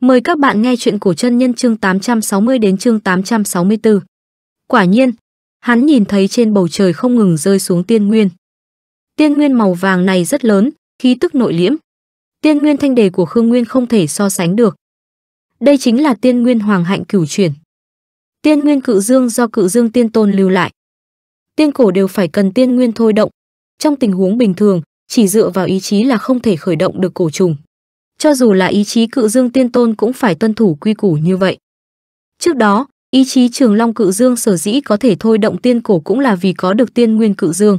Mời các bạn nghe chuyện cổ chân nhân chương 860 đến chương 864. Quả nhiên, hắn nhìn thấy trên bầu trời không ngừng rơi xuống tiên nguyên. Tiên nguyên màu vàng này rất lớn, khí tức nội liễm. Tiên nguyên thanh đề của Khương Nguyên không thể so sánh được. Đây chính là tiên nguyên hoàng hạnh cửu chuyển. Tiên nguyên cự dương do cự dương tiên tôn lưu lại. Tiên cổ đều phải cần tiên nguyên thôi động. Trong tình huống bình thường, chỉ dựa vào ý chí là không thể khởi động được cổ trùng. Cho dù là ý chí cự dương tiên tôn cũng phải tuân thủ quy củ như vậy. Trước đó, ý chí trường long cự dương sở dĩ có thể thôi động tiên cổ cũng là vì có được tiên nguyên cự dương.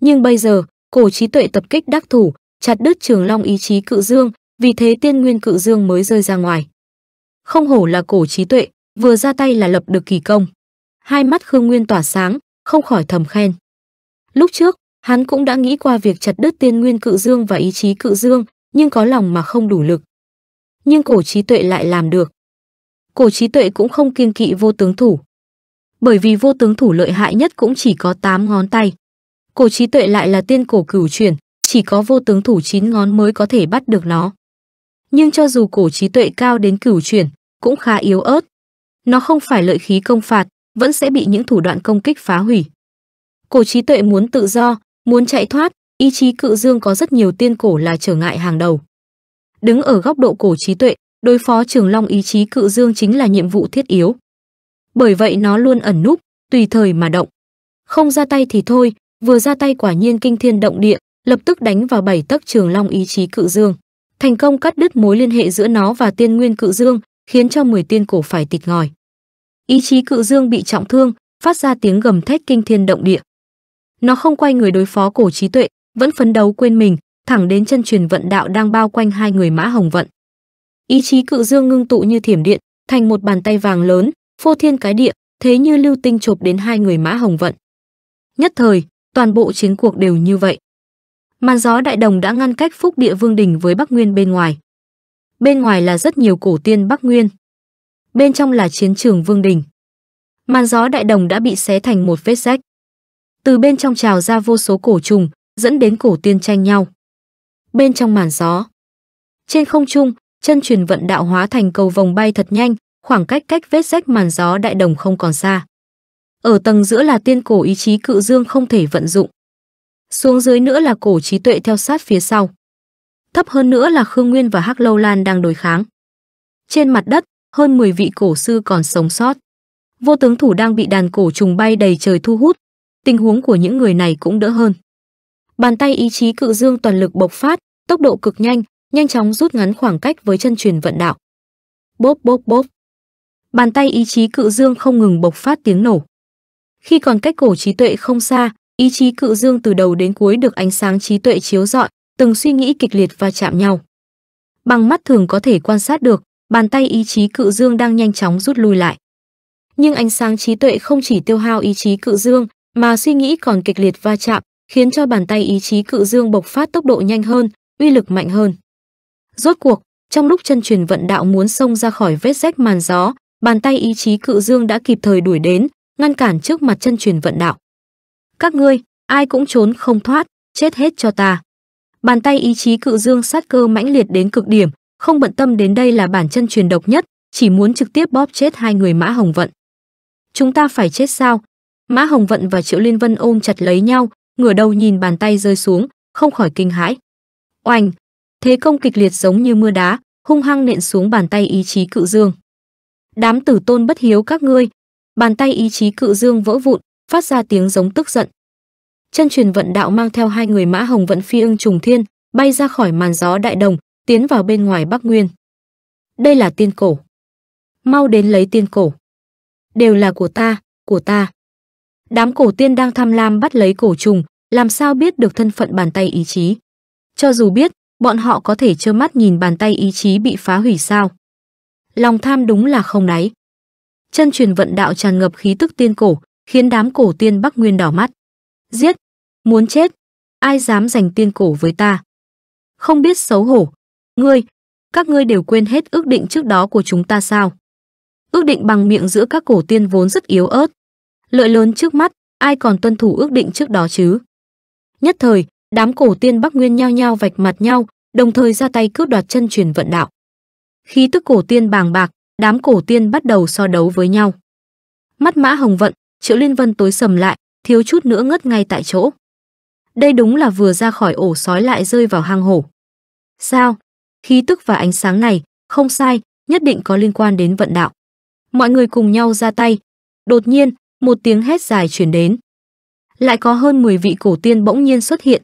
Nhưng bây giờ, cổ trí tuệ tập kích đắc thủ, chặt đứt trường long ý chí cự dương, vì thế tiên nguyên cự dương mới rơi ra ngoài. Không hổ là cổ trí tuệ, vừa ra tay là lập được kỳ công. Hai mắt Khương Nguyên tỏa sáng, không khỏi thầm khen. Lúc trước, hắn cũng đã nghĩ qua việc chặt đứt tiên nguyên cự dương và ý chí cự dương, nhưng có lòng mà không đủ lực. Nhưng cổ trí tuệ lại làm được. Cổ trí tuệ cũng không kiêng kỵ vô tướng thủ. Bởi vì vô tướng thủ lợi hại nhất cũng chỉ có 8 ngón tay. Cổ trí tuệ lại là tiên cổ cửu chuyển, chỉ có vô tướng thủ 9 ngón mới có thể bắt được nó. Nhưng cho dù cổ trí tuệ cao đến cửu chuyển, cũng khá yếu ớt. Nó không phải lợi khí công phạt, vẫn sẽ bị những thủ đoạn công kích phá hủy. Cổ trí tuệ muốn tự do, muốn chạy thoát, ý chí cự dương có rất nhiều tiên cổ là trở ngại hàng đầu. Đứng ở góc độ cổ trí tuệ, đối phó Trường Long ý chí cự dương chính là nhiệm vụ thiết yếu. Bởi vậy nó luôn ẩn núp, tùy thời mà động. Không ra tay thì thôi, vừa ra tay quả nhiên kinh thiên động địa, lập tức đánh vào bảy tấc Trường Long ý chí cự dương, thành công cắt đứt mối liên hệ giữa nó và Tiên Nguyên cự dương, khiến cho 10 tiên cổ phải tịt ngòi. Ý chí cự dương bị trọng thương, phát ra tiếng gầm thét kinh thiên động địa. Nó không quay người đối phó cổ trí tuệ, vẫn phấn đấu quên mình, thẳng đến chân truyền vận đạo đang bao quanh hai người mã hồng vận. Ý chí cự dương ngưng tụ như thiểm điện, thành một bàn tay vàng lớn, phô thiên cái địa, thế như lưu tinh chộp đến hai người mã hồng vận. Nhất thời, toàn bộ chiến cuộc đều như vậy. Màn gió đại đồng đã ngăn cách phúc địa vương đình với Bắc Nguyên bên ngoài. Bên ngoài là rất nhiều cổ tiên Bắc Nguyên. Bên trong là chiến trường vương đình. Màn gió đại đồng đã bị xé thành một vết rách. Từ bên trong trào ra vô số cổ trùng, dẫn đến cổ tiên tranh nhau. Bên trong màn gió, trên không trung, chân truyền vận đạo hóa thành cầu vòng bay thật nhanh, khoảng cách cách vết rách màn gió đại đồng không còn xa. Ở tầng giữa là tiên cổ ý chí cự dương không thể vận dụng. Xuống dưới nữa là cổ trí tuệ theo sát phía sau. Thấp hơn nữa là Khương Nguyên và Hắc Lâu Lan đang đối kháng. Trên mặt đất, hơn 10 vị cổ sư còn sống sót. Vô tướng thủ đang bị đàn cổ trùng bay đầy trời thu hút. Tình huống của những người này cũng đỡ hơn. Bàn tay ý chí cự dương toàn lực bộc phát, tốc độ cực nhanh, nhanh chóng rút ngắn khoảng cách với chân truyền vận đạo. Bốp bốp bốp. Bàn tay ý chí cự dương không ngừng bộc phát tiếng nổ. Khi còn cách cổ trí tuệ không xa, ý chí cự dương từ đầu đến cuối được ánh sáng trí tuệ chiếu rọi, từng suy nghĩ kịch liệt va chạm nhau. Bằng mắt thường có thể quan sát được, bàn tay ý chí cự dương đang nhanh chóng rút lui lại. Nhưng ánh sáng trí tuệ không chỉ tiêu hao ý chí cự dương, mà suy nghĩ còn kịch liệt va chạm, khiến cho bàn tay ý chí cự dương bộc phát tốc độ nhanh hơn, uy lực mạnh hơn. Rốt cuộc, trong lúc chân truyền vận đạo muốn xông ra khỏi vết rách màn gió, bàn tay ý chí cự dương đã kịp thời đuổi đến, ngăn cản trước mặt chân truyền vận đạo. Các ngươi, ai cũng trốn không thoát, chết hết cho ta. Bàn tay ý chí cự dương sát cơ mãnh liệt đến cực điểm, không bận tâm đến đây là bản chân truyền độc nhất, chỉ muốn trực tiếp bóp chết hai người Mã Hồng Vận. Chúng ta phải chết sao? Mã Hồng Vận và Triệu Liên Vân ôm chặt lấy nhau, ngửa đầu nhìn bàn tay rơi xuống, không khỏi kinh hãi. Oanh! Thế công kịch liệt giống như mưa đá, hung hăng nện xuống bàn tay ý chí cự dương. Đám tử tôn bất hiếu các ngươi, bàn tay ý chí cự dương vỡ vụn, phát ra tiếng giống tức giận. Chân truyền vận đạo mang theo hai người mã hồng vận phi ưng trùng thiên, bay ra khỏi màn gió đại đồng, tiến vào bên ngoài Bắc Nguyên. Đây là tiên cổ. Mau đến lấy tiên cổ. Đều là của ta, của ta. Đám cổ tiên đang tham lam bắt lấy cổ trùng, làm sao biết được thân phận bàn tay ý chí? Cho dù biết, bọn họ có thể trơ mắt nhìn bàn tay ý chí bị phá hủy sao? Lòng tham đúng là không đáy. Chân truyền vận đạo tràn ngập khí tức tiên cổ, khiến đám cổ tiên Bắc Nguyên đỏ mắt. Giết, muốn chết, ai dám giành tiên cổ với ta? Không biết xấu hổ, ngươi, các ngươi đều quên hết ước định trước đó của chúng ta sao? Ước định bằng miệng giữa các cổ tiên vốn rất yếu ớt, Lợi lớn trước mắt, ai còn tuân thủ ước định trước đó chứ? Nhất thời, đám cổ tiên Bắc Nguyên nhao nhao vạch mặt nhau, đồng thời ra tay cướp đoạt chân truyền vận đạo. Khí tức cổ tiên bàng bạc, đám cổ tiên bắt đầu so đấu với nhau. Mắt Mã Hồng Vận, Triệu Liên Vân tối sầm lại, thiếu chút nữa ngất ngay tại chỗ. Đây đúng là vừa ra khỏi ổ sói lại rơi vào hang hổ. Sao? Khí tức và ánh sáng này, không sai, nhất định có liên quan đến vận đạo. Mọi người cùng nhau ra tay. Đột nhiên, một tiếng hét dài truyền đến. Lại có hơn 10 vị cổ tiên bỗng nhiên xuất hiện.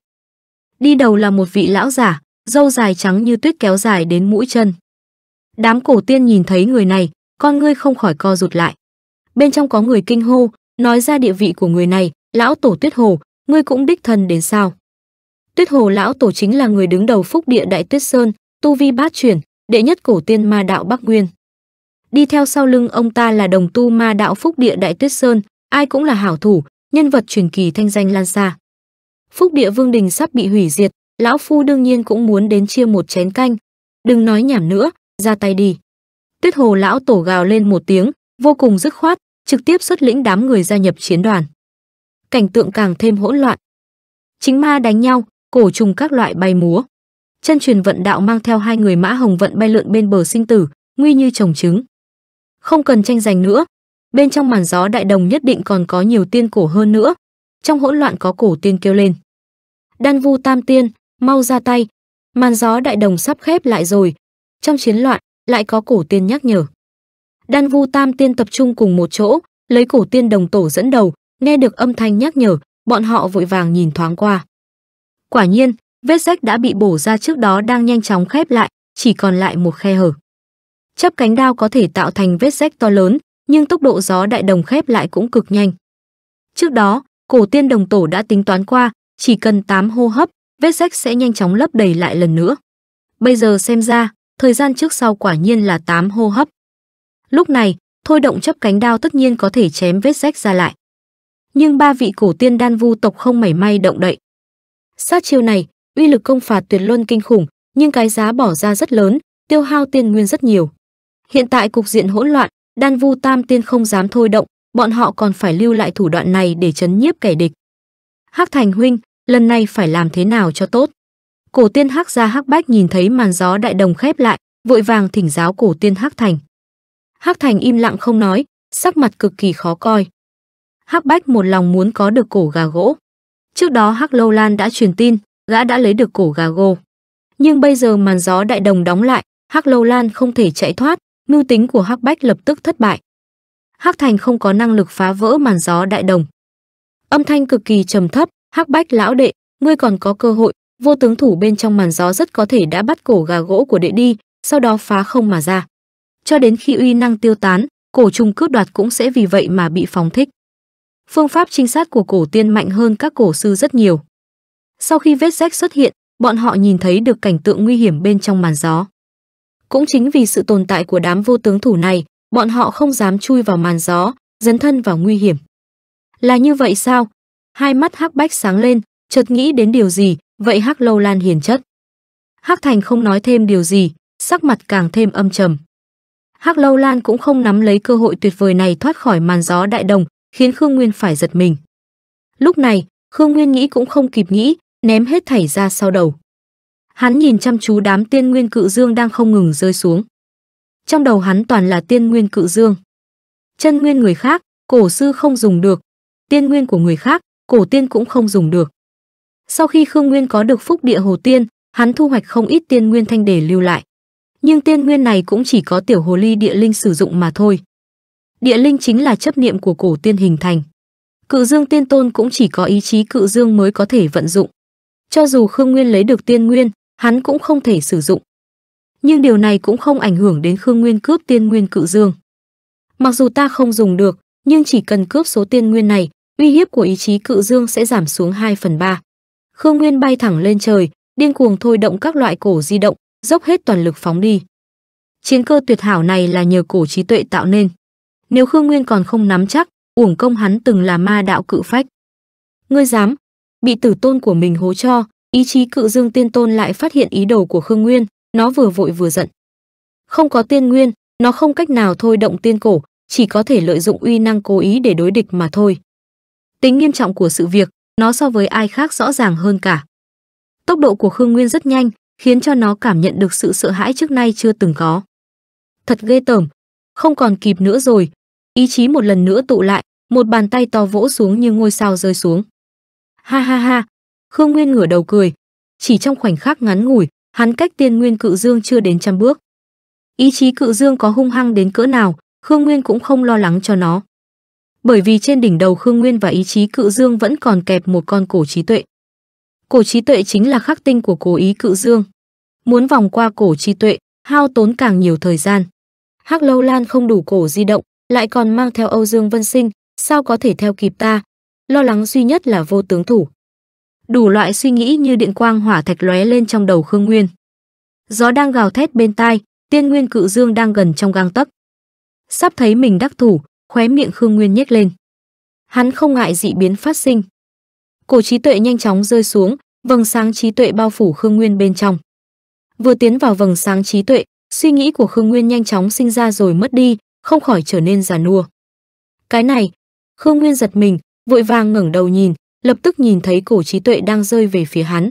Đi đầu là một vị lão giả, râu dài trắng như tuyết kéo dài đến mũi chân. Đám cổ tiên nhìn thấy người này, con ngươi không khỏi co rụt lại. Bên trong có người kinh hô, nói ra địa vị của người này, lão tổ Tuyết Hồ, ngươi cũng đích thân đến sao? Tuyết Hồ lão tổ chính là người đứng đầu Phúc Địa Đại Tuyết Sơn, tu vi bát chuyển, đệ nhất cổ tiên ma đạo Bắc Nguyên đi theo sau lưng ông ta là đồng tu ma đạo Phúc Địa Đại Tuyết Sơn, ai cũng là hảo thủ, nhân vật truyền kỳ thanh danh lan xa. Phúc Địa Vương Đình sắp bị hủy diệt, lão phu đương nhiên cũng muốn đến chia một chén canh. Đừng nói nhảm nữa, ra tay đi. Tuyết Hồ lão tổ gào lên một tiếng, vô cùng dứt khoát, trực tiếp xuất lĩnh đám người gia nhập chiến đoàn. Cảnh tượng càng thêm hỗn loạn. Chính ma đánh nhau, cổ trùng các loại bay múa. Chân truyền vận đạo mang theo hai người mã hồng vận bay lượn bên bờ sinh tử, nguy như chồng trứng không cần tranh giành nữa. Bên trong màn gió đại đồng nhất định còn có nhiều tiên cổ hơn nữa. Trong hỗn loạn có cổ tiên kêu lên. Đan Vu Tam Tiên, mau ra tay, màn gió đại đồng sắp khép lại rồi. Trong chiến loạn, lại có cổ tiên nhắc nhở. Đan Vu Tam Tiên tập trung cùng một chỗ, lấy cổ tiên đồng tổ dẫn đầu, nghe được âm thanh nhắc nhở, bọn họ vội vàng nhìn thoáng qua. Quả nhiên, vết rách đã bị bổ ra trước đó đang nhanh chóng khép lại, chỉ còn lại một khe hở chắp cánh đao có thể tạo thành vết rách to lớn, nhưng tốc độ gió đại đồng khép lại cũng cực nhanh. Trước đó, cổ tiên đồng tổ đã tính toán qua, chỉ cần 8 hô hấp, vết rách sẽ nhanh chóng lấp đầy lại lần nữa. Bây giờ xem ra, thời gian trước sau quả nhiên là 8 hô hấp. Lúc này, thôi động chấp cánh đao tất nhiên có thể chém vết rách ra lại. Nhưng ba vị cổ tiên đan vu tộc không mảy may động đậy. Sát chiêu này, uy lực công phạt tuyệt luân kinh khủng, nhưng cái giá bỏ ra rất lớn, tiêu hao tiên nguyên rất nhiều. Hiện tại cục diện hỗn loạn, Đan Vu Tam Tiên không dám thôi động, bọn họ còn phải lưu lại thủ đoạn này để chấn nhiếp kẻ địch. Hắc Thành huynh, lần này phải làm thế nào cho tốt? Cổ Tiên Hắc gia Hắc Bách nhìn thấy màn gió đại đồng khép lại, vội vàng thỉnh giáo Cổ Tiên Hắc Thành. Hắc Thành im lặng không nói, sắc mặt cực kỳ khó coi. Hắc Bách một lòng muốn có được cổ gà gỗ. Trước đó Hắc Lâu Lan đã truyền tin, gã đã lấy được cổ gà gô. Nhưng bây giờ màn gió đại đồng đóng lại, Hắc Lâu Lan không thể chạy thoát, mưu tính của Hắc Bách lập tức thất bại. Hắc Thành không có năng lực phá vỡ màn gió đại đồng. Âm thanh cực kỳ trầm thấp, "Hắc Bách lão đệ, ngươi còn có cơ hội, vô tướng thủ bên trong màn gió rất có thể đã bắt cổ gà gỗ của đệ đi, sau đó phá không mà ra. Cho đến khi uy năng tiêu tán, cổ trùng cướp đoạt cũng sẽ vì vậy mà bị phóng thích." Phương pháp trinh sát của cổ tiên mạnh hơn các cổ sư rất nhiều. Sau khi vết rách xuất hiện, bọn họ nhìn thấy được cảnh tượng nguy hiểm bên trong màn gió. Cũng chính vì sự tồn tại của đám vô tướng thủ này, bọn họ không dám chui vào màn gió, dấn thân vào nguy hiểm. Là như vậy sao? Hai mắt Hắc Bách sáng lên, chợt nghĩ đến điều gì, vậy Hắc Lâu Lan hiền chất. Hắc Thành không nói thêm điều gì, sắc mặt càng thêm âm trầm. Hắc Lâu Lan cũng không nắm lấy cơ hội tuyệt vời này thoát khỏi màn gió đại đồng, khiến Khương Nguyên phải giật mình. Lúc này, Khương Nguyên nghĩ cũng không kịp nghĩ, ném hết thảy ra sau đầu. Hắn nhìn chăm chú đám tiên nguyên cự dương đang không ngừng rơi xuống. Trong đầu hắn toàn là tiên nguyên cự dương. Chân nguyên người khác, cổ sư không dùng được. Tiên nguyên của người khác, cổ tiên cũng không dùng được. Sau khi Khương Nguyên có được phúc địa hồ tiên, hắn thu hoạch không ít tiên nguyên thanh để lưu lại. Nhưng tiên nguyên này cũng chỉ có tiểu hồ ly địa linh sử dụng mà thôi. Địa linh chính là chấp niệm của cổ tiên hình thành. Cự dương tiên tôn cũng chỉ có ý chí cự dương mới có thể vận dụng. Cho dù Khương Nguyên lấy được tiên nguyên, hắn cũng không thể sử dụng. Nhưng điều này cũng không ảnh hưởng đến Khương Nguyên cướp tiên nguyên cự dương. Mặc dù ta không dùng được, nhưng chỉ cần cướp số tiên nguyên này, uy hiếp của ý chí cự dương sẽ giảm xuống 2 phần 3. Khương Nguyên bay thẳng lên trời, điên cuồng thôi động các loại cổ di động, dốc hết toàn lực phóng đi. Chiến cơ tuyệt hảo này là nhờ cổ trí tuệ tạo nên. Nếu Khương Nguyên còn không nắm chắc, uổng công hắn từng là ma đạo cự phách. Ngươi dám, bị tử tôn của mình hố cho, Ý chí cự dương tiên tôn lại phát hiện ý đồ của Khương Nguyên, nó vừa vội vừa giận. Không có tiên nguyên, nó không cách nào thôi động tiên cổ, chỉ có thể lợi dụng uy năng cố ý để đối địch mà thôi. Tính nghiêm trọng của sự việc, nó so với ai khác rõ ràng hơn cả. Tốc độ của Khương Nguyên rất nhanh, khiến cho nó cảm nhận được sự sợ hãi trước nay chưa từng có. Thật ghê tởm, không còn kịp nữa rồi. Ý chí một lần nữa tụ lại, một bàn tay to vỗ xuống như ngôi sao rơi xuống. Ha ha ha, Khương Nguyên ngửa đầu cười. Chỉ trong khoảnh khắc ngắn ngủi, hắn cách tiên nguyên cự dương chưa đến trăm bước. Ý chí cự dương có hung hăng đến cỡ nào, Khương Nguyên cũng không lo lắng cho nó. Bởi vì trên đỉnh đầu Khương Nguyên và ý chí cự dương vẫn còn kẹp một con cổ trí tuệ. Cổ trí tuệ chính là khắc tinh của cố ý cự dương. Muốn vòng qua cổ trí tuệ, hao tốn càng nhiều thời gian. Hắc Lâu Lan không đủ cổ di động, lại còn mang theo Âu Dương Vân Sinh, sao có thể theo kịp ta? Lo lắng duy nhất là vô tướng thủ. Đủ loại suy nghĩ như điện quang hỏa thạch lóe lên trong đầu Khương Nguyên. Gió đang gào thét bên tai, tiên nguyên cự dương đang gần trong gang tấc. Sắp thấy mình đắc thủ, khóe miệng Khương Nguyên nhếch lên. Hắn không ngại dị biến phát sinh. Cổ trí tuệ nhanh chóng rơi xuống, vầng sáng trí tuệ bao phủ Khương Nguyên bên trong. Vừa tiến vào vầng sáng trí tuệ, suy nghĩ của Khương Nguyên nhanh chóng sinh ra rồi mất đi, không khỏi trở nên già nua. Cái này, Khương Nguyên giật mình, vội vàng ngẩng đầu nhìn, lập tức nhìn thấy cổ trí tuệ đang rơi về phía hắn.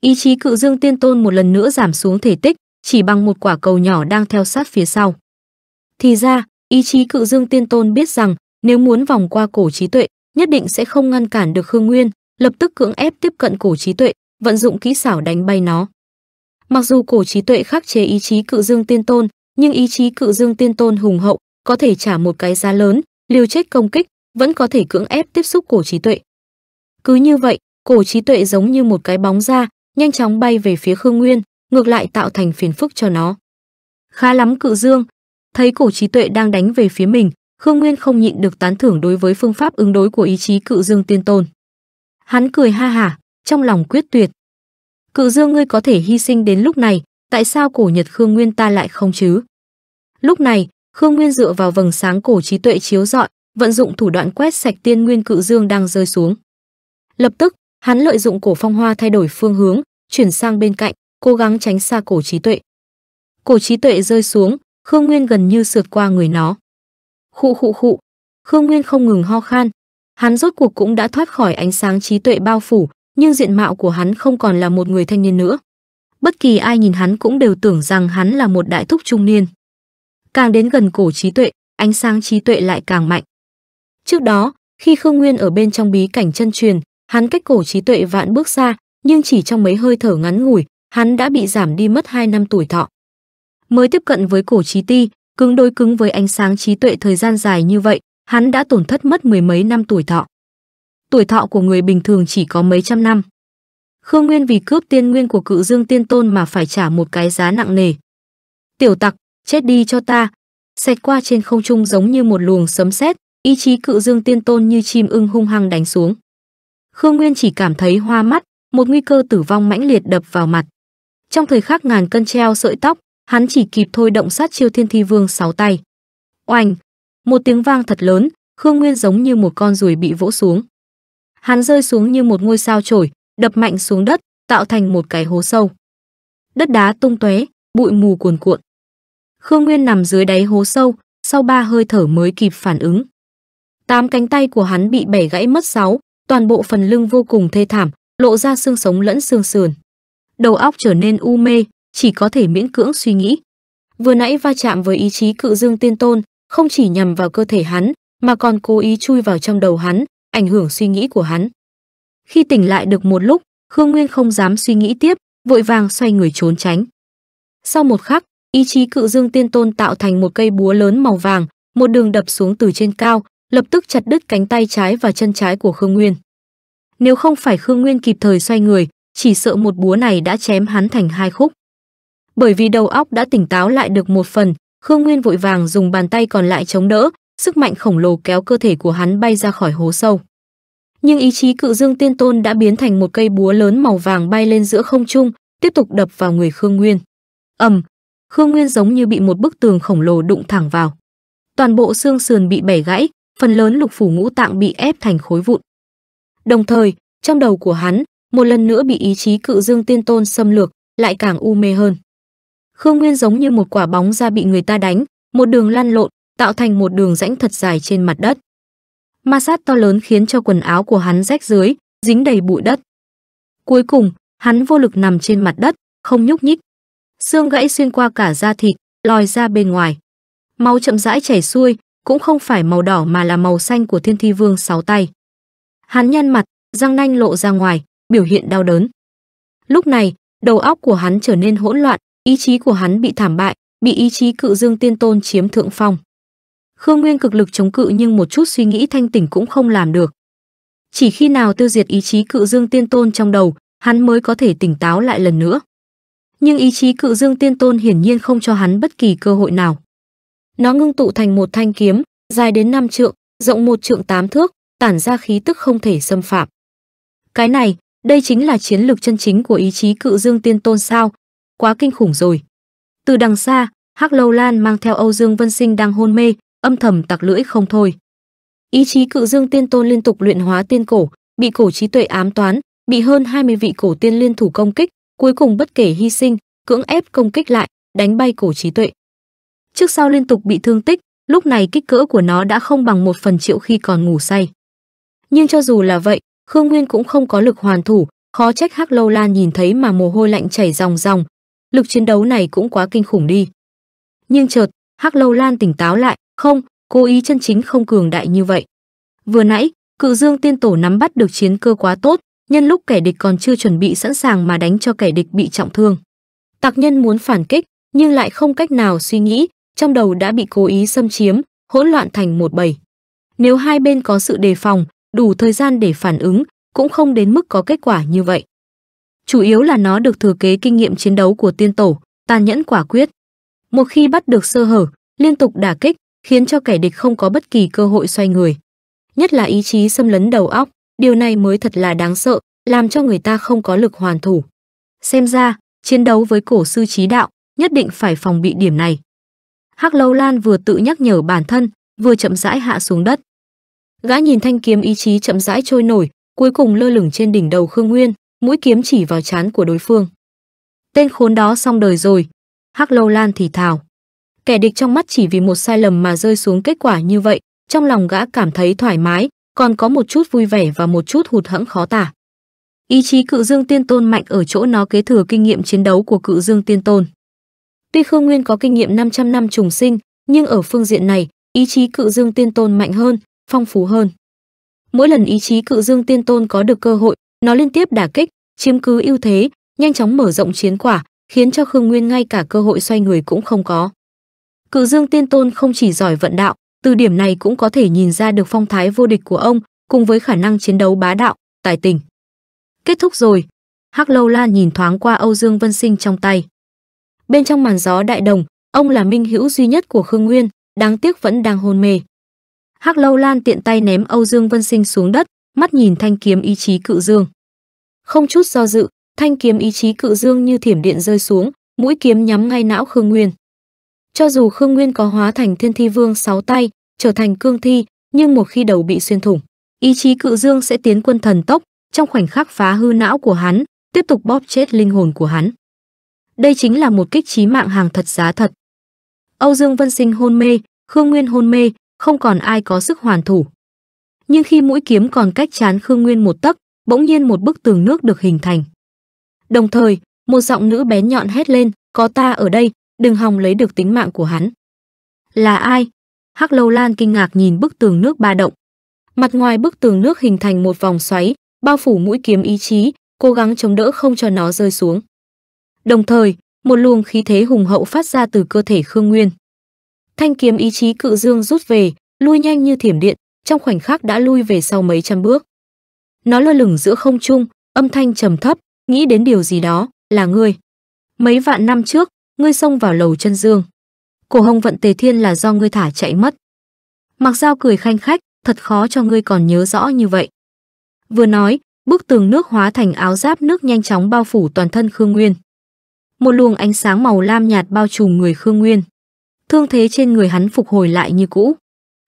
Ý chí cự dương tiên tôn một lần nữa giảm xuống thể tích, chỉ bằng một quả cầu nhỏ đang theo sát phía sau. Thì ra, ý chí cự dương tiên tôn biết rằng nếu muốn vòng qua cổ trí tuệ, nhất định sẽ không ngăn cản được Khương Nguyên, lập tức cưỡng ép tiếp cận cổ trí tuệ, vận dụng kỹ xảo đánh bay nó. Mặc dù cổ trí tuệ khắc chế ý chí cự dương tiên tôn, nhưng ý chí cự dương tiên tôn hùng hậu, có thể trả một cái giá lớn, liều chết công kích, vẫn có thể cưỡng ép tiếp xúc cổ trí tuệ, cứ như vậy, cổ trí tuệ giống như một cái bóng ra, nhanh chóng bay về phía Khương Nguyên, ngược lại tạo thành phiền phức cho nó. Khá lắm cự dương, thấy cổ trí tuệ đang đánh về phía mình, Khương Nguyên không nhịn được tán thưởng đối với phương pháp ứng đối của ý chí cự dương tiên tôn. Hắn cười ha hả, trong lòng quyết tuyệt. Cự dương ngươi có thể hy sinh đến lúc này, tại sao cổ nhật Khương Nguyên ta lại không chứ? Lúc này, Khương Nguyên dựa vào vầng sáng cổ trí tuệ chiếu rọi, vận dụng thủ đoạn quét sạch tiên nguyên cự dương đang rơi xuống. Lập tức, hắn lợi dụng cổ phong hoa thay đổi phương hướng, chuyển sang bên cạnh, cố gắng tránh xa cổ trí tuệ. Cổ trí tuệ rơi xuống, Khương Nguyên gần như sượt qua người nó. Khụ khụ khụ, Khương Nguyên không ngừng ho khan. Hắn rốt cuộc cũng đã thoát khỏi ánh sáng trí tuệ bao phủ, nhưng diện mạo của hắn không còn là một người thanh niên nữa. Bất kỳ ai nhìn hắn cũng đều tưởng rằng hắn là một đại thúc trung niên. Càng đến gần cổ trí tuệ, ánh sáng trí tuệ lại càng mạnh. Trước đó, khi Khương Nguyên ở bên trong bí cảnh chân truyền, Hắn cách cổ trí tuệ vạn bước xa, nhưng chỉ trong mấy hơi thở ngắn ngủi, hắn đã bị giảm đi mất 2 năm tuổi thọ. Mới tiếp cận với cổ trí ti, cứng đôi cứng với ánh sáng trí tuệ thời gian dài như vậy, hắn đã tổn thất mất mười mấy năm tuổi thọ. Tuổi thọ của người bình thường chỉ có mấy trăm năm. Khương Nguyên vì cướp tiên nguyên của cự dương tiên tôn mà phải trả một cái giá nặng nề. Tiểu tặc, chết đi cho ta. Xẹt qua trên không trung giống như một luồng sấm sét, ý chí cự dương tiên tôn như chim ưng hung hăng đánh xuống. Khương Nguyên chỉ cảm thấy hoa mắt, một nguy cơ tử vong mãnh liệt đập vào mặt. Trong thời khắc ngàn cân treo sợi tóc, hắn chỉ kịp thôi động sát chiêu Thiên Thi Vương sáu tay. Oanh! Một tiếng vang thật lớn, Khương Nguyên giống như một con ruồi bị vỗ xuống. Hắn rơi xuống như một ngôi sao chổi, đập mạnh xuống đất, tạo thành một cái hố sâu. Đất đá tung tóe, bụi mù cuồn cuộn. Khương Nguyên nằm dưới đáy hố sâu, sau ba hơi thở mới kịp phản ứng. Tám cánh tay của hắn bị bẻ gãy mất sáu, toàn bộ phần lưng vô cùng thê thảm, lộ ra xương sống lẫn xương sườn. Đầu óc trở nên u mê, chỉ có thể miễn cưỡng suy nghĩ. Vừa nãy va chạm với ý chí cự dương tiên tôn, không chỉ nhằm vào cơ thể hắn, mà còn cố ý chui vào trong đầu hắn, ảnh hưởng suy nghĩ của hắn. Khi tỉnh lại được một lúc, Khương Nguyên không dám suy nghĩ tiếp, vội vàng xoay người trốn tránh. Sau một khắc, ý chí cự dương tiên tôn tạo thành một cây búa lớn màu vàng, một đường đập xuống từ trên cao, lập tức chặt đứt cánh tay trái và chân trái của Khương Nguyên. Nếu không phải Khương Nguyên kịp thời xoay người, chỉ sợ một búa này đã chém hắn thành hai khúc. Bởi vì đầu óc đã tỉnh táo lại được một phần, Khương Nguyên vội vàng dùng bàn tay còn lại chống đỡ, sức mạnh khổng lồ kéo cơ thể của hắn bay ra khỏi hố sâu. Nhưng ý chí cự dương tiên tôn đã biến thành một cây búa lớn màu vàng bay lên giữa không trung, tiếp tục đập vào người Khương Nguyên. ầm, Khương Nguyên giống như bị một bức tường khổng lồ đụng thẳng vào. Toàn bộ xương sườn bị bẻ gãy, phần lớn lục phủ ngũ tạng bị ép thành khối vụn. Đồng thời, trong đầu của hắn, một lần nữa bị ý chí cự dương tiên tôn xâm lược, lại càng u mê hơn. Khương Nguyên giống như một quả bóng da bị người ta đánh, một đường lăn lộn, tạo thành một đường rãnh thật dài trên mặt đất. Ma sát to lớn khiến cho quần áo của hắn rách dưới, dính đầy bụi đất. Cuối cùng, hắn vô lực nằm trên mặt đất, không nhúc nhích. Xương gãy xuyên qua cả da thịt, lòi ra bên ngoài. Máu chậm rãi chảy xuôi, cũng không phải màu đỏ mà là màu xanh của Thiên Thi Vương sáu tay. Hắn nhăn mặt, răng nanh lộ ra ngoài, biểu hiện đau đớn. Lúc này, đầu óc của hắn trở nên hỗn loạn, ý chí của hắn bị thảm bại, bị ý chí cự dương tiên tôn chiếm thượng phong. Khương Nguyên cực lực chống cự nhưng một chút suy nghĩ thanh tỉnh cũng không làm được. Chỉ khi nào tiêu diệt ý chí cự dương tiên tôn trong đầu, hắn mới có thể tỉnh táo lại lần nữa. Nhưng ý chí cự dương tiên tôn hiển nhiên không cho hắn bất kỳ cơ hội nào. Nó ngưng tụ thành một thanh kiếm, dài đến năm trượng, rộng một trượng tám thước, tản ra khí tức không thể xâm phạm. Cái này, đây chính là chiến lược chân chính của ý chí cự dương tiên tôn sao? Quá kinh khủng rồi. Từ đằng xa, Hắc Lâu Lan mang theo Âu Dương Vân Sinh đang hôn mê, âm thầm tặc lưỡi không thôi. Ý chí cự dương tiên tôn liên tục luyện hóa tiên cổ, bị cổ trí tuệ ám toán, bị hơn 20 vị cổ tiên liên thủ công kích, cuối cùng bất kể hy sinh, cưỡng ép công kích lại, đánh bay cổ trí tuệ trước sau liên tục bị thương tích, lúc này kích cỡ của nó đã không bằng một phần triệu khi còn ngủ say. Nhưng cho dù là vậy, Khương Nguyên cũng không có lực hoàn thủ, khó trách Hắc Lâu Lan nhìn thấy mà mồ hôi lạnh chảy ròng ròng. Lực chiến đấu này cũng quá kinh khủng đi. Nhưng chợt, Hắc Lâu Lan tỉnh táo lại, không, cố ý chân chính không cường đại như vậy. Vừa nãy, Cự Dương Tiên Tổ nắm bắt được chiến cơ quá tốt, nhân lúc kẻ địch còn chưa chuẩn bị sẵn sàng mà đánh cho kẻ địch bị trọng thương. Tạc nhân muốn phản kích, nhưng lại không cách nào suy nghĩ, trong đầu đã bị cố ý xâm chiếm, hỗn loạn thành một bầy. Nếu hai bên có sự đề phòng, đủ thời gian để phản ứng, cũng không đến mức có kết quả như vậy. Chủ yếu là nó được thừa kế kinh nghiệm chiến đấu của tiên tổ, tàn nhẫn quả quyết. Một khi bắt được sơ hở, liên tục đả kích, khiến cho kẻ địch không có bất kỳ cơ hội xoay người. Nhất là ý chí xâm lấn đầu óc, điều này mới thật là đáng sợ, làm cho người ta không có lực hoàn thủ. Xem ra, chiến đấu với cổ sư trí đạo, nhất định phải phòng bị điểm này. Hắc Lâu Lan vừa tự nhắc nhở bản thân, vừa chậm rãi hạ xuống đất. Gã nhìn thanh kiếm ý chí chậm rãi trôi nổi, cuối cùng lơ lửng trên đỉnh đầu Khương Nguyên, mũi kiếm chỉ vào trán của đối phương. Tên khốn đó xong đời rồi, Hắc Lâu Lan thì thào. Kẻ địch trong mắt chỉ vì một sai lầm mà rơi xuống kết quả như vậy, trong lòng gã cảm thấy thoải mái, còn có một chút vui vẻ và một chút hụt hẫng khó tả. Ý chí Cự Dương Tiên Tôn mạnh ở chỗ nó kế thừa kinh nghiệm chiến đấu của Cự Dương Tiên Tôn. Tuy Khương Nguyên có kinh nghiệm 500 năm trùng sinh, nhưng ở phương diện này, ý chí cự dương tiên tôn mạnh hơn, phong phú hơn. Mỗi lần ý chí cự dương tiên tôn có được cơ hội, nó liên tiếp đả kích, chiếm cứ ưu thế, nhanh chóng mở rộng chiến quả, khiến cho Khương Nguyên ngay cả cơ hội xoay người cũng không có. Cự Dương Tiên Tôn không chỉ giỏi vận đạo, từ điểm này cũng có thể nhìn ra được phong thái vô địch của ông, cùng với khả năng chiến đấu bá đạo, tài tình. Kết thúc rồi. Hắc Lâu La nhìn thoáng qua Âu Dương Vân Sinh trong tay bên trong màn gió đại đồng, ông là minh hữu duy nhất của Khương Nguyên, đáng tiếc vẫn đang hôn mê. Hắc Lâu Lan tiện tay ném Âu Dương Vân Sinh xuống đất, mắt nhìn thanh kiếm ý chí cự dương. Không chút do dự, thanh kiếm ý chí cự dương như thiểm điện rơi xuống, mũi kiếm nhắm ngay não Khương Nguyên. Cho dù Khương Nguyên có hóa thành Thiên Thi Vương sáu tay, trở thành cương thi, nhưng một khi đầu bị xuyên thủng, ý chí cự dương sẽ tiến quân thần tốc, trong khoảnh khắc phá hư não của hắn, tiếp tục bóp chết linh hồn của hắn. Đây chính là một kích trí mạng hàng thật giá thật. Âu Dương Vân Sinh hôn mê, Khương Nguyên hôn mê, không còn ai có sức hoàn thủ. Nhưng khi mũi kiếm còn cách chán Khương Nguyên một tấc, bỗng nhiên một bức tường nước được hình thành. Đồng thời, một giọng nữ bén nhọn hét lên, có ta ở đây, đừng hòng lấy được tính mạng của hắn. Là ai? Hắc Lâu Lan kinh ngạc nhìn bức tường nước ba động. Mặt ngoài bức tường nước hình thành một vòng xoáy, bao phủ mũi kiếm ý chí, cố gắng chống đỡ không cho nó rơi xuống. Đồng thời, một luồng khí thế hùng hậu phát ra từ cơ thể Khương Nguyên. Thanh kiếm ý chí cự dương rút về, lui nhanh như thiểm điện, trong khoảnh khắc đã lui về sau mấy trăm bước. Nó lơ lửng giữa không trung, âm thanh trầm thấp, nghĩ đến điều gì đó, là ngươi. Mấy vạn năm trước, ngươi xông vào lầu chân dương. Cổ hồng vận tề thiên là do ngươi thả chạy mất. Mặc dao cười khanh khách, thật khó cho ngươi còn nhớ rõ như vậy. Vừa nói, bức tường nước hóa thành áo giáp nước nhanh chóng bao phủ toàn thân Khương Nguyên một luồng ánh sáng màu lam nhạt bao trùm người Khương Nguyên. Thương thế trên người hắn phục hồi lại như cũ.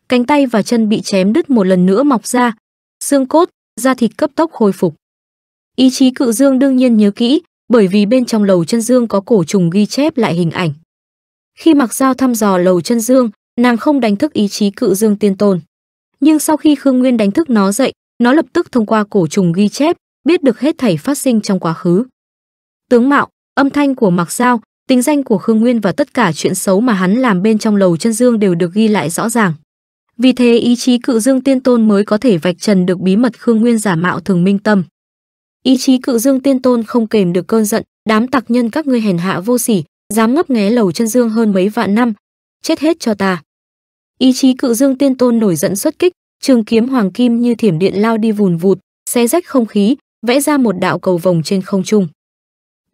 Cánh tay và chân bị chém đứt một lần nữa mọc ra, xương cốt, da thịt cấp tốc hồi phục. Ý chí cự dương đương nhiên nhớ kỹ, bởi vì bên trong lầu chân dương có cổ trùng ghi chép lại hình ảnh. Khi mặc dao thăm dò lầu chân dương, nàng không đánh thức ý chí cự dương tiên tồn. Nhưng sau khi Khương Nguyên đánh thức nó dậy, nó lập tức thông qua cổ trùng ghi chép, biết được hết thảy phát sinh trong quá khứ. Tướng mạo, âm thanh của Mạc Giao, tính danh của Khương Nguyên và tất cả chuyện xấu mà hắn làm bên trong lầu chân dương đều được ghi lại rõ ràng. Vì thế ý chí cự dương tiên tôn mới có thể vạch trần được bí mật Khương Nguyên giả mạo thường minh tâm. Ý chí cự dương tiên tôn không kềm được cơn giận, đám tặc nhân các ngươi hèn hạ vô sỉ, dám ngấp nghé lầu chân dương hơn mấy vạn năm, chết hết cho ta. Ý chí cự dương tiên tôn nổi giận xuất kích, trường kiếm hoàng kim như thiểm điện lao đi vùn vụt, xé rách không khí, vẽ ra một đạo cầu vòng trên không trung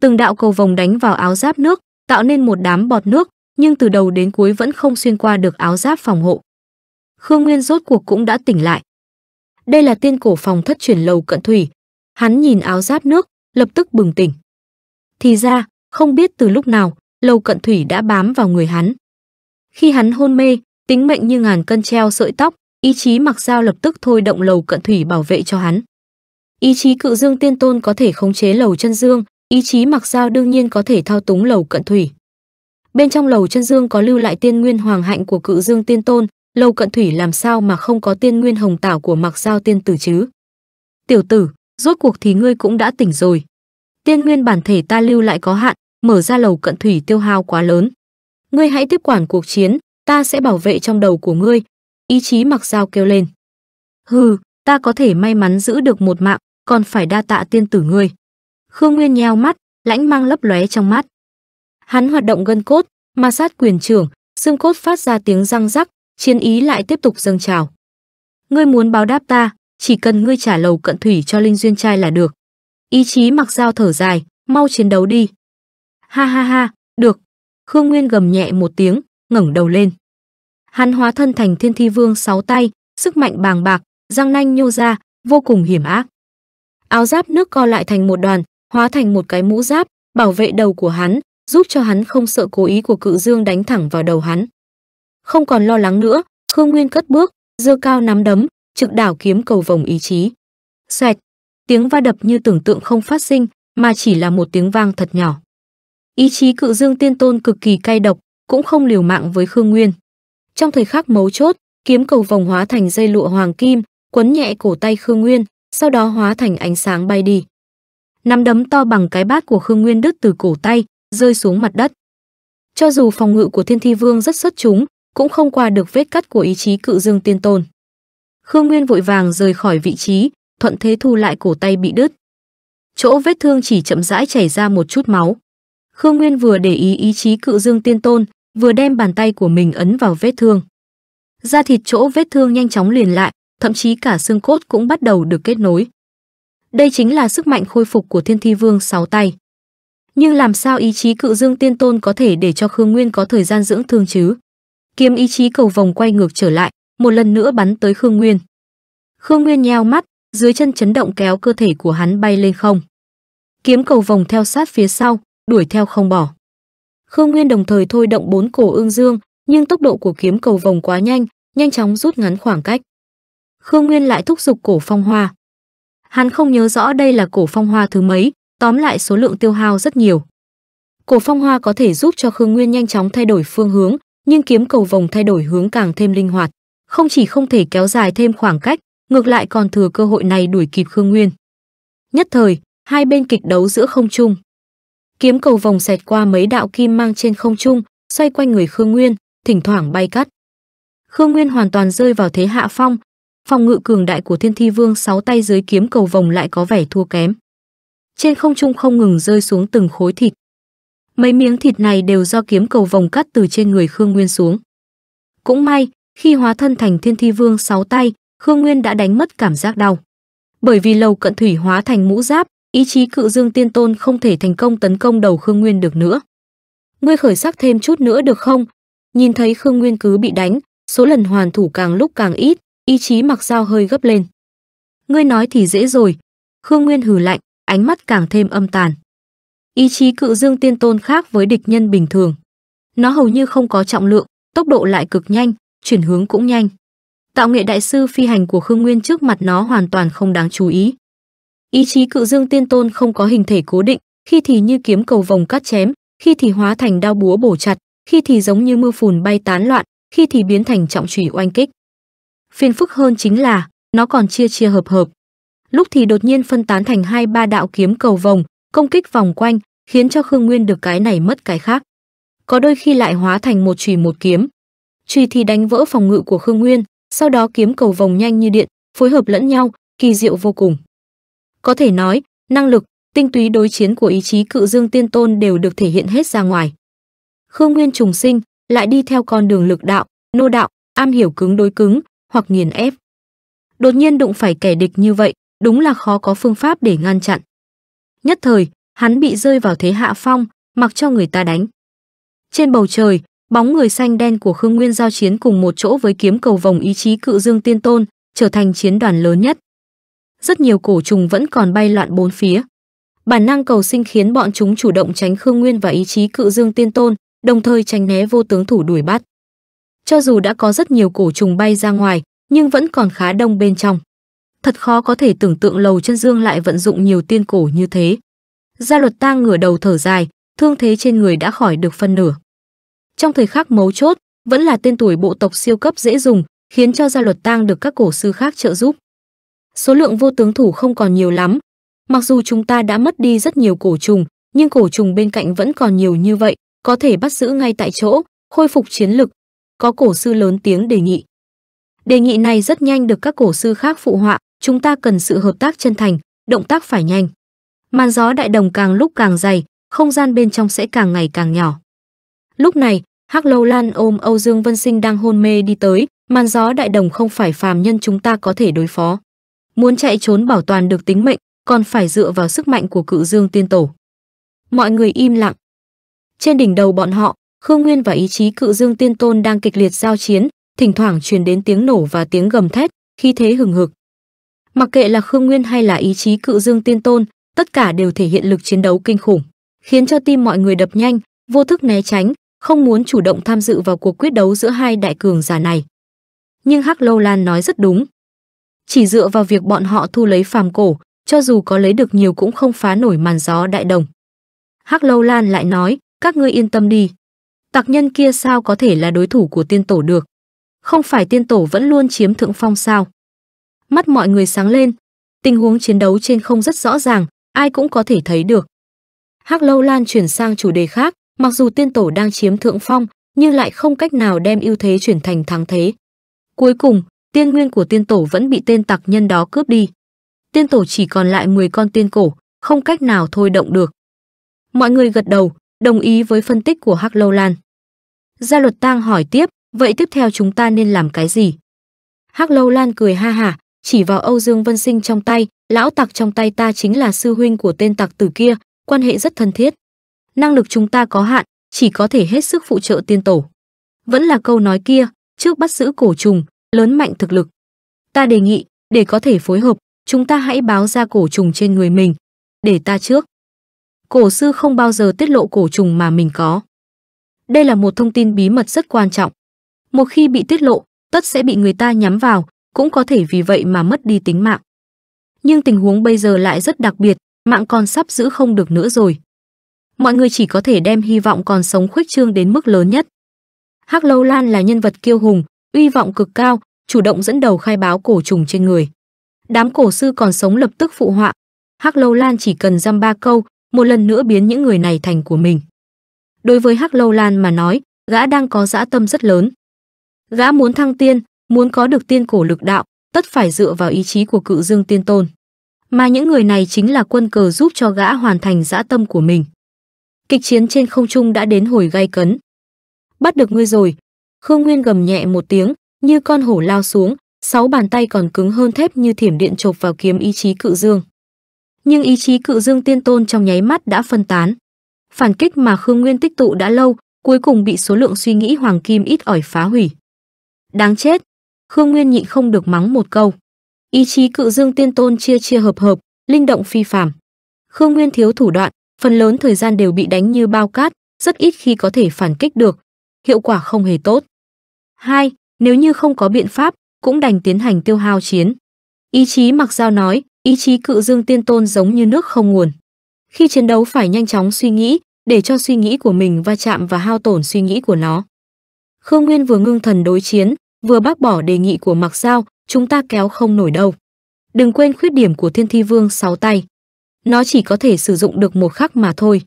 từng đạo cầu vòng đánh vào áo giáp nước, tạo nên một đám bọt nước, nhưng từ đầu đến cuối vẫn không xuyên qua được áo giáp phòng hộ. Khương Nguyên rốt cuộc cũng đã tỉnh lại. Đây là tiên cổ phòng thất truyền lầu cận thủy. Hắn nhìn áo giáp nước, lập tức bừng tỉnh. Thì ra, không biết từ lúc nào, lầu cận thủy đã bám vào người hắn. Khi hắn hôn mê, tính mệnh như ngàn cân treo sợi tóc, ý chí mặc dao lập tức thôi động lầu cận thủy bảo vệ cho hắn. Ý chí cự dương tiên tôn có thể khống chế lầu chân dương, ý chí mặc giao đương nhiên có thể thao túng lầu cận thủy. Bên trong lầu chân dương có lưu lại tiên nguyên hoàng hạnh của cự dương tiên tôn, lầu cận thủy làm sao mà không có tiên nguyên hồng tảo của mặc giao tiên tử chứ. Tiểu tử, rốt cuộc thì ngươi cũng đã tỉnh rồi. Tiên nguyên bản thể ta lưu lại có hạn, mở ra lầu cận thủy tiêu hao quá lớn. Ngươi hãy tiếp quản cuộc chiến, ta sẽ bảo vệ trong đầu của ngươi. Ý chí mặc giao kêu lên. Hừ, ta có thể may mắn giữ được một mạng, còn phải đa tạ tiên tử ngươi. Khương Nguyên nheo mắt, lãnh mang lấp lóe trong mắt. Hắn hoạt động gân cốt, ma sát quyền trưởng, xương cốt phát ra tiếng răng rắc, chiến ý lại tiếp tục dâng trào. Ngươi muốn báo đáp ta, chỉ cần ngươi trả lầu cận thủy cho linh duyên trai là được. Ý chí mặc dao thở dài, mau chiến đấu đi. Ha ha ha, được. Khương Nguyên gầm nhẹ một tiếng, ngẩng đầu lên. Hắn hóa thân thành thiên thi vương sáu tay, sức mạnh bàng bạc, răng nanh nhô ra, vô cùng hiểm ác. Áo giáp nước co lại thành một đoàn, hóa thành một cái mũ giáp, bảo vệ đầu của hắn, giúp cho hắn không sợ cố ý của cự dương đánh thẳng vào đầu hắn. Không còn lo lắng nữa, Khương Nguyên cất bước, dơ cao nắm đấm, trực đảo kiếm cầu vòng ý chí. Xoẹt, tiếng va đập như tưởng tượng không phát sinh, mà chỉ là một tiếng vang thật nhỏ. Ý chí cự dương tiên tôn cực kỳ cay độc, cũng không liều mạng với Khương Nguyên. Trong thời khắc mấu chốt, kiếm cầu vòng hóa thành dây lụa hoàng kim, quấn nhẹ cổ tay Khương Nguyên, sau đó hóa thành ánh sáng bay đi nắm đấm to bằng cái bát của Khương Nguyên đứt từ cổ tay, rơi xuống mặt đất. Cho dù phòng ngự của Thiên Thi Vương rất xuất chúng, cũng không qua được vết cắt của ý chí cự dương tiên tôn. Khương Nguyên vội vàng rời khỏi vị trí, thuận thế thu lại cổ tay bị đứt. Chỗ vết thương chỉ chậm rãi chảy ra một chút máu. Khương Nguyên vừa để ý ý chí cự dương tiên tôn, vừa đem bàn tay của mình ấn vào vết thương. Da thịt chỗ vết thương nhanh chóng liền lại, thậm chí cả xương cốt cũng bắt đầu được kết nối. Đây chính là sức mạnh khôi phục của Thiên Thi Vương sáu tay. Nhưng làm sao ý chí cự dương tiên tôn có thể để cho Khương Nguyên có thời gian dưỡng thương chứ? Kiếm ý chí cầu vòng quay ngược trở lại, một lần nữa bắn tới Khương Nguyên. Khương Nguyên nheo mắt, dưới chân chấn động kéo cơ thể của hắn bay lên không. Kiếm cầu vòng theo sát phía sau, đuổi theo không bỏ. Khương Nguyên đồng thời thôi động bốn cổ ương dương, nhưng tốc độ của kiếm cầu vòng quá nhanh, nhanh chóng rút ngắn khoảng cách. Khương Nguyên lại thúc giục cổ phong hoa. Hắn không nhớ rõ đây là cổ phong hoa thứ mấy, tóm lại số lượng tiêu hao rất nhiều. Cổ phong hoa có thể giúp cho Khương Nguyên nhanh chóng thay đổi phương hướng, nhưng kiếm cầu vòng thay đổi hướng càng thêm linh hoạt, không chỉ không thể kéo dài thêm khoảng cách, ngược lại còn thừa cơ hội này đuổi kịp Khương Nguyên. Nhất thời, hai bên kịch đấu giữa không trung. Kiếm cầu vòng xẹt qua mấy đạo kim mang trên không trung, xoay quanh người Khương Nguyên, thỉnh thoảng bay cắt. Khương Nguyên hoàn toàn rơi vào thế hạ phong, phòng ngự cường đại của Thiên Thi Vương sáu tay dưới kiếm cầu vồng lại có vẻ thua kém. Trên không trung không ngừng rơi xuống từng khối thịt. Mấy miếng thịt này đều do kiếm cầu vồng cắt từ trên người Khương Nguyên xuống. Cũng may, khi hóa thân thành Thiên Thi Vương sáu tay, Khương Nguyên đã đánh mất cảm giác đau. Bởi vì lầu cận thủy hóa thành mũ giáp, ý chí cự dương tiên tôn không thể thành công tấn công đầu Khương Nguyên được nữa. Ngươi khởi sắc thêm chút nữa được không? Nhìn thấy Khương Nguyên cứ bị đánh, số lần hoàn thủ càng lúc càng ít, Ý chí mặc dao hơi gấp lên. Ngươi nói thì dễ rồi. Khương Nguyên hử lạnh, ánh mắt càng thêm âm tàn. Ý chí cự dương tiên tôn khác với địch nhân bình thường. Nó hầu như không có trọng lượng, tốc độ lại cực nhanh, chuyển hướng cũng nhanh. Tạo nghệ đại sư phi hành của Khương Nguyên trước mặt nó hoàn toàn không đáng chú ý. Ý chí cự dương tiên tôn không có hình thể cố định, khi thì như kiếm cầu vòng cắt chém, khi thì hóa thành đao búa bổ chặt, khi thì giống như mưa phùn bay tán loạn, khi thì biến thành trọng chủy oanh kích. Phiền phức hơn chính là nó còn chia chia hợp hợp. Lúc thì đột nhiên phân tán thành hai ba đạo kiếm cầu vòng, công kích vòng quanh, khiến cho Khương Nguyên được cái này mất cái khác. Có đôi khi lại hóa thành một chùy một kiếm. Chùy thì đánh vỡ phòng ngự của Khương Nguyên, sau đó kiếm cầu vòng nhanh như điện, phối hợp lẫn nhau, kỳ diệu vô cùng. Có thể nói, năng lực, tinh túy đối chiến của ý chí cự dương tiên tôn đều được thể hiện hết ra ngoài. Khương Nguyên trùng sinh, lại đi theo con đường lực đạo, nô đạo, am hiểu cứng đối cứng, hoặc nghiền ép. Đột nhiên đụng phải kẻ địch như vậy, đúng là khó có phương pháp để ngăn chặn. Nhất thời, hắn bị rơi vào thế hạ phong, mặc cho người ta đánh. Trên bầu trời, bóng người xanh đen của Khương Nguyên giao chiến cùng một chỗ với kiếm cầu vòng ý chí cự dương tiên tôn, trở thành chiến đoàn lớn nhất. Rất nhiều cổ trùng vẫn còn bay loạn bốn phía. Bản năng cầu sinh khiến bọn chúng chủ động tránh Khương Nguyên và ý chí cự dương tiên tôn, đồng thời tránh né vô tướng thủ đuổi bắt cho dù đã có rất nhiều cổ trùng bay ra ngoài, nhưng vẫn còn khá đông bên trong. Thật khó có thể tưởng tượng lầu chân dương lại vận dụng nhiều tiên cổ như thế. Gia luật tang ngửa đầu thở dài, thương thế trên người đã khỏi được phân nửa. Trong thời khắc mấu chốt, vẫn là tên tuổi bộ tộc siêu cấp dễ dùng, khiến cho gia luật tang được các cổ sư khác trợ giúp. Số lượng vô tướng thủ không còn nhiều lắm. Mặc dù chúng ta đã mất đi rất nhiều cổ trùng, nhưng cổ trùng bên cạnh vẫn còn nhiều như vậy, có thể bắt giữ ngay tại chỗ, khôi phục chiến lực, có cổ sư lớn tiếng đề nghị. Đề nghị này rất nhanh được các cổ sư khác phụ họa, chúng ta cần sự hợp tác chân thành, động tác phải nhanh. Màn gió đại đồng càng lúc càng dày, không gian bên trong sẽ càng ngày càng nhỏ. Lúc này, Hắc Lâu Lan ôm Âu Dương Vân Sinh đang hôn mê đi tới, màn gió đại đồng không phải phàm nhân chúng ta có thể đối phó. Muốn chạy trốn bảo toàn được tính mệnh, còn phải dựa vào sức mạnh của cự dương tiên tổ. Mọi người im lặng. Trên đỉnh đầu bọn họ, Khương Nguyên và ý chí cự dương tiên tôn đang kịch liệt giao chiến, thỉnh thoảng truyền đến tiếng nổ và tiếng gầm thét, khi thế hừng hực. Mặc kệ là Khương Nguyên hay là ý chí cự dương tiên tôn, tất cả đều thể hiện lực chiến đấu kinh khủng, khiến cho tim mọi người đập nhanh, vô thức né tránh, không muốn chủ động tham dự vào cuộc quyết đấu giữa hai đại cường giả này. Nhưng Hắc Lâu Lan nói rất đúng. Chỉ dựa vào việc bọn họ thu lấy phàm cổ, cho dù có lấy được nhiều cũng không phá nổi màn gió đại đồng. Hắc Lâu Lan lại nói, các ngươi yên tâm đi, Tạc nhân kia sao có thể là đối thủ của tiên tổ được? Không phải tiên tổ vẫn luôn chiếm thượng phong sao? Mắt mọi người sáng lên, tình huống chiến đấu trên không rất rõ ràng, ai cũng có thể thấy được. Hắc Lâu Lan chuyển sang chủ đề khác, mặc dù tiên tổ đang chiếm thượng phong, nhưng lại không cách nào đem ưu thế chuyển thành thắng thế. Cuối cùng, tiên nguyên của tiên tổ vẫn bị tên tặc nhân đó cướp đi. Tiên tổ chỉ còn lại 10 con tiên cổ, không cách nào thôi động được. Mọi người gật đầu, đồng ý với phân tích của Hắc Lâu Lan. Gia luật tang hỏi tiếp, vậy tiếp theo chúng ta nên làm cái gì? Hắc Lâu Lan cười ha hả, chỉ vào Âu Dương Vân Sinh trong tay, lão tặc trong tay ta chính là sư huynh của tên tặc tử kia, quan hệ rất thân thiết. Năng lực chúng ta có hạn, chỉ có thể hết sức phụ trợ tiên tổ. Vẫn là câu nói kia, trước bắt giữ cổ trùng, lớn mạnh thực lực. Ta đề nghị, để có thể phối hợp, chúng ta hãy báo ra cổ trùng trên người mình, để ta trước. Cổ sư không bao giờ tiết lộ cổ trùng mà mình có. Đây là một thông tin bí mật rất quan trọng. Một khi bị tiết lộ, tất sẽ bị người ta nhắm vào, cũng có thể vì vậy mà mất đi tính mạng. Nhưng tình huống bây giờ lại rất đặc biệt, mạng còn sắp giữ không được nữa rồi. Mọi người chỉ có thể đem hy vọng còn sống khuếch trương đến mức lớn nhất. Hắc Lâu Lan là nhân vật kiêu hùng, uy vọng cực cao, chủ động dẫn đầu khai báo cổ trùng trên người. Đám cổ sư còn sống lập tức phụ họa. Hắc Lâu Lan chỉ cần dăm ba câu, một lần nữa biến những người này thành của mình đối với hắc lâu lan mà nói gã đang có dã tâm rất lớn gã muốn thăng tiên muốn có được tiên cổ lực đạo tất phải dựa vào ý chí của cự dương tiên tôn mà những người này chính là quân cờ giúp cho gã hoàn thành dã tâm của mình kịch chiến trên không trung đã đến hồi gay cấn bắt được ngươi rồi khương nguyên gầm nhẹ một tiếng như con hổ lao xuống sáu bàn tay còn cứng hơn thép như thiểm điện chộp vào kiếm ý chí cự dương nhưng ý chí cự dương tiên tôn trong nháy mắt đã phân tán phản kích mà Khương Nguyên tích tụ đã lâu, cuối cùng bị số lượng suy nghĩ hoàng kim ít ỏi phá hủy. Đáng chết, Khương Nguyên nhịn không được mắng một câu. Ý chí cự dương tiên tôn chia chia hợp hợp, linh động phi phàm. Khương Nguyên thiếu thủ đoạn, phần lớn thời gian đều bị đánh như bao cát, rất ít khi có thể phản kích được, hiệu quả không hề tốt. Hai, Nếu như không có biện pháp, cũng đành tiến hành tiêu hao chiến. Ý chí Mặc Giao nói, ý chí cự dương tiên tôn giống như nước không nguồn. Khi chiến đấu phải nhanh chóng suy nghĩ, để cho suy nghĩ của mình va chạm và hao tổn suy nghĩ của nó. Khương Nguyên vừa ngưng thần đối chiến, vừa bác bỏ đề nghị của Mặc Sao. chúng ta kéo không nổi đâu. Đừng quên khuyết điểm của Thiên Thi Vương sáu tay. Nó chỉ có thể sử dụng được một khắc mà thôi.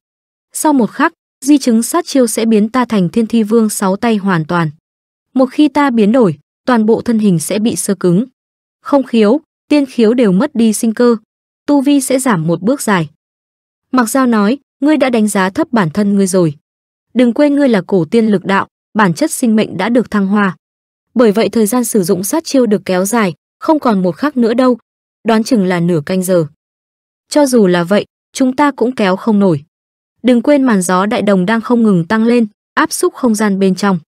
Sau một khắc, di chứng sát chiêu sẽ biến ta thành Thiên Thi Vương sáu tay hoàn toàn. Một khi ta biến đổi, toàn bộ thân hình sẽ bị sơ cứng. Không khiếu, tiên khiếu đều mất đi sinh cơ, tu vi sẽ giảm một bước dài. Mặc Giao nói, ngươi đã đánh giá thấp bản thân ngươi rồi. Đừng quên ngươi là cổ tiên lực đạo, bản chất sinh mệnh đã được thăng hoa. Bởi vậy thời gian sử dụng sát chiêu được kéo dài, không còn một khắc nữa đâu, đoán chừng là nửa canh giờ. Cho dù là vậy, chúng ta cũng kéo không nổi. Đừng quên màn gió đại đồng đang không ngừng tăng lên, áp xúc không gian bên trong.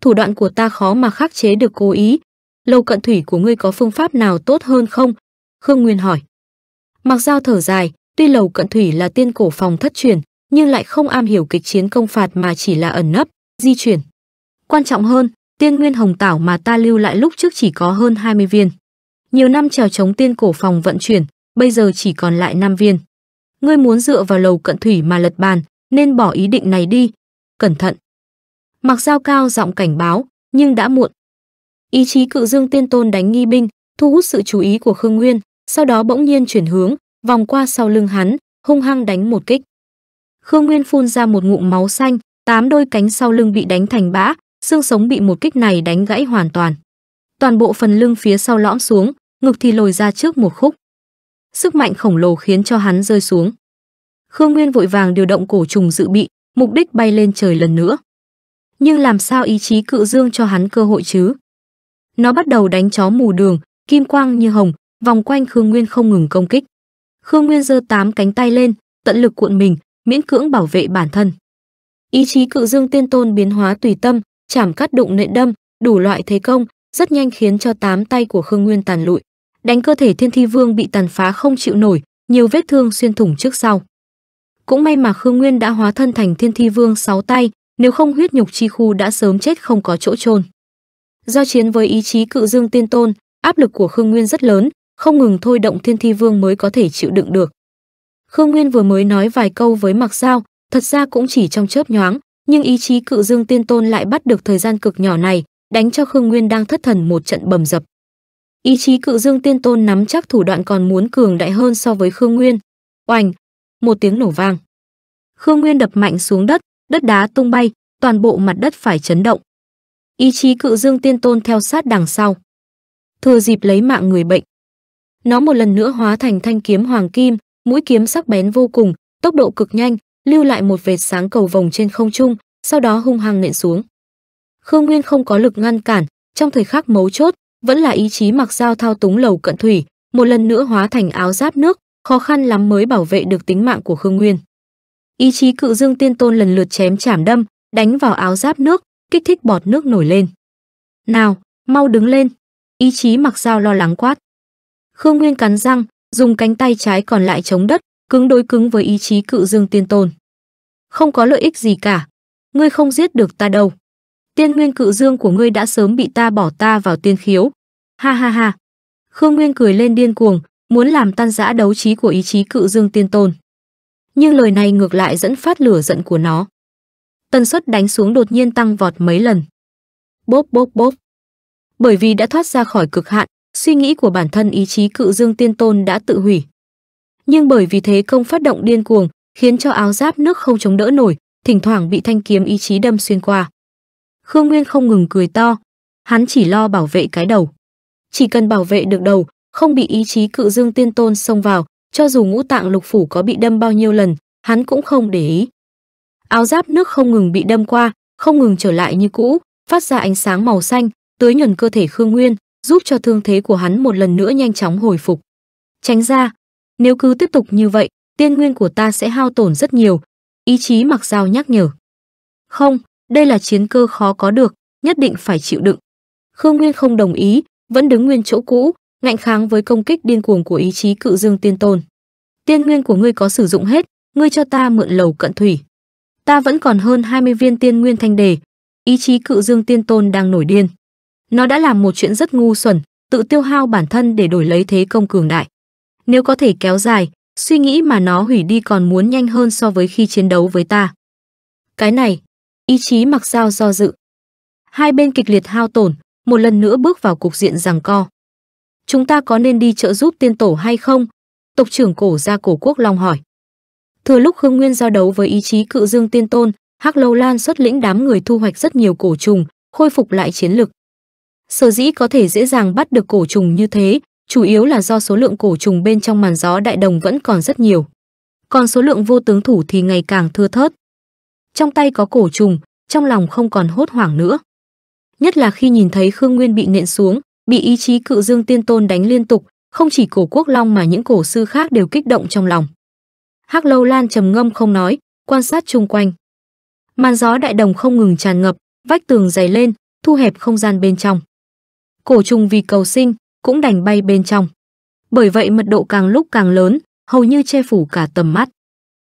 Thủ đoạn của ta khó mà khắc chế được cố ý. Lâu cận thủy của ngươi có phương pháp nào tốt hơn không? Khương Nguyên hỏi. Mặc dao thở dài, Tuy Lầu Cận Thủy là tiên cổ phòng thất truyền, nhưng lại không am hiểu kịch chiến công phạt mà chỉ là ẩn nấp, di chuyển. Quan trọng hơn, tiên nguyên hồng tảo mà ta lưu lại lúc trước chỉ có hơn 20 viên. Nhiều năm trèo chống tiên cổ phòng vận chuyển, bây giờ chỉ còn lại 5 viên. Ngươi muốn dựa vào Lầu Cận Thủy mà lật bàn, nên bỏ ý định này đi. Cẩn thận. Mặc dao cao giọng cảnh báo, nhưng đã muộn. Ý chí cự dương tiên tôn đánh nghi binh, thu hút sự chú ý của Khương Nguyên, sau đó bỗng nhiên chuyển hướng, vòng qua sau lưng hắn, hung hăng đánh một kích. Khương Nguyên phun ra một ngụm máu xanh, tám đôi cánh sau lưng bị đánh thành bã, xương sống bị một kích này đánh gãy hoàn toàn. Toàn bộ phần lưng phía sau lõm xuống, ngực thì lồi ra trước một khúc. Sức mạnh khổng lồ khiến cho hắn rơi xuống. Khương Nguyên vội vàng điều động cổ trùng dự bị, mục đích bay lên trời lần nữa. Nhưng làm sao ý chí cự dương cho hắn cơ hội chứ? Nó bắt đầu đánh chó mù đường, kim quang như hồng, vòng quanh Khương Nguyên không ngừng công kích. Khương Nguyên giơ tám cánh tay lên, tận lực cuộn mình, miễn cưỡng bảo vệ bản thân. Ý chí cự dương tiên tôn biến hóa tùy tâm, chảm cắt đụng nện đâm, đủ loại thế công, rất nhanh khiến cho tám tay của Khương Nguyên tàn lụi. Đánh cơ thể Thiên Thi Vương bị tàn phá không chịu nổi, nhiều vết thương xuyên thủng trước sau. Cũng may mà Khương Nguyên đã hóa thân thành Thiên Thi Vương sáu tay, nếu không huyết nhục chi khu đã sớm chết không có chỗ trôn. Do chiến với ý chí cự dương tiên tôn, áp lực của Khương Nguyên rất lớn, không ngừng thôi động thiên thi vương mới có thể chịu đựng được. Khương Nguyên vừa mới nói vài câu với Mạc Giao, thật ra cũng chỉ trong chớp nhoáng, nhưng ý chí cự dương tiên tôn lại bắt được thời gian cực nhỏ này, đánh cho Khương Nguyên đang thất thần một trận bầm dập. Ý chí cự dương tiên tôn nắm chắc thủ đoạn còn muốn cường đại hơn so với Khương Nguyên. Oành, một tiếng nổ vang. Khương Nguyên đập mạnh xuống đất, đất đá tung bay, toàn bộ mặt đất phải chấn động. Ý chí cự dương tiên tôn theo sát đằng sau. Thừa dịp lấy mạng người bệnh, nó một lần nữa hóa thành thanh kiếm hoàng kim, mũi kiếm sắc bén vô cùng, tốc độ cực nhanh, lưu lại một vệt sáng cầu vồng trên không trung, sau đó hung hăng nện xuống. Khương Nguyên không có lực ngăn cản, trong thời khắc mấu chốt, vẫn là ý chí mặc dao thao túng lầu cận thủy, một lần nữa hóa thành áo giáp nước, khó khăn lắm mới bảo vệ được tính mạng của Khương Nguyên. Ý chí cự dương tiên tôn lần lượt chém chảm đâm, đánh vào áo giáp nước, kích thích bọt nước nổi lên. Nào, mau đứng lên. Ý chí mặc dao lo lắng quát. Khương Nguyên cắn răng, dùng cánh tay trái còn lại chống đất, cứng đối cứng với ý chí cự dương tiên tôn. Không có lợi ích gì cả, ngươi không giết được ta đâu. Tiên nguyên cự dương của ngươi đã sớm bị ta bỏ ta vào tiên khiếu. Ha ha ha. Khương Nguyên cười lên điên cuồng, muốn làm tan rã đấu trí của ý chí cự dương tiên tôn. Nhưng lời này ngược lại dẫn phát lửa giận của nó. Tần suất đánh xuống đột nhiên tăng vọt mấy lần. Bốp bốp bốp. Bởi vì đã thoát ra khỏi cực hạn, suy nghĩ của bản thân ý chí cự dương tiên tôn đã tự hủy. Nhưng bởi vì thế công phát động điên cuồng, khiến cho áo giáp nước không chống đỡ nổi, thỉnh thoảng bị thanh kiếm ý chí đâm xuyên qua. Khương Nguyên không ngừng cười to, hắn chỉ lo bảo vệ cái đầu. Chỉ cần bảo vệ được đầu, không bị ý chí cự dương tiên tôn xông vào, cho dù ngũ tạng lục phủ có bị đâm bao nhiêu lần, hắn cũng không để ý. Áo giáp nước không ngừng bị đâm qua, không ngừng trở lại như cũ, phát ra ánh sáng màu xanh, tưới nhuần cơ thể Khương Nguyên, giúp cho thương thế của hắn một lần nữa nhanh chóng hồi phục. Tránh ra, nếu cứ tiếp tục như vậy, tiên nguyên của ta sẽ hao tổn rất nhiều, ý chí mặc dao nhắc nhở. Không, đây là chiến cơ khó có được, nhất định phải chịu đựng. Khương Nguyên không đồng ý, vẫn đứng nguyên chỗ cũ, ngạnh kháng với công kích điên cuồng của ý chí cự dương tiên tôn. Tiên nguyên của ngươi có sử dụng hết, ngươi cho ta mượn lầu cận thủy. Ta vẫn còn hơn 20 viên tiên nguyên thanh đề, ý chí cự dương tiên tôn đang nổi điên. Nó đã làm một chuyện rất ngu xuẩn, tự tiêu hao bản thân để đổi lấy thế công cường đại. Nếu có thể kéo dài, suy nghĩ mà nó hủy đi còn muốn nhanh hơn so với khi chiến đấu với ta. Cái này, ý chí mặc dao do dự. Hai bên kịch liệt hao tổn, một lần nữa bước vào cục diện rằng co. Chúng ta có nên đi trợ giúp tiên tổ hay không? Tộc trưởng cổ gia cổ quốc Long hỏi. Thừa lúc Khương Nguyên giao đấu với ý chí cự dương tiên tôn, Hắc Lâu Lan xuất lĩnh đám người thu hoạch rất nhiều cổ trùng, khôi phục lại chiến lực. Sở dĩ có thể dễ dàng bắt được cổ trùng như thế, chủ yếu là do số lượng cổ trùng bên trong màn gió đại đồng vẫn còn rất nhiều. Còn số lượng vô tướng thủ thì ngày càng thưa thớt. Trong tay có cổ trùng, trong lòng không còn hốt hoảng nữa. Nhất là khi nhìn thấy Khương Nguyên bị nện xuống, bị ý chí cự dương tiên tôn đánh liên tục, không chỉ cổ quốc long mà những cổ sư khác đều kích động trong lòng. Hắc Lâu Lan trầm ngâm không nói, quan sát chung quanh. Màn gió đại đồng không ngừng tràn ngập, vách tường dày lên, thu hẹp không gian bên trong cổ trùng vì cầu sinh cũng đành bay bên trong. Bởi vậy mật độ càng lúc càng lớn, hầu như che phủ cả tầm mắt.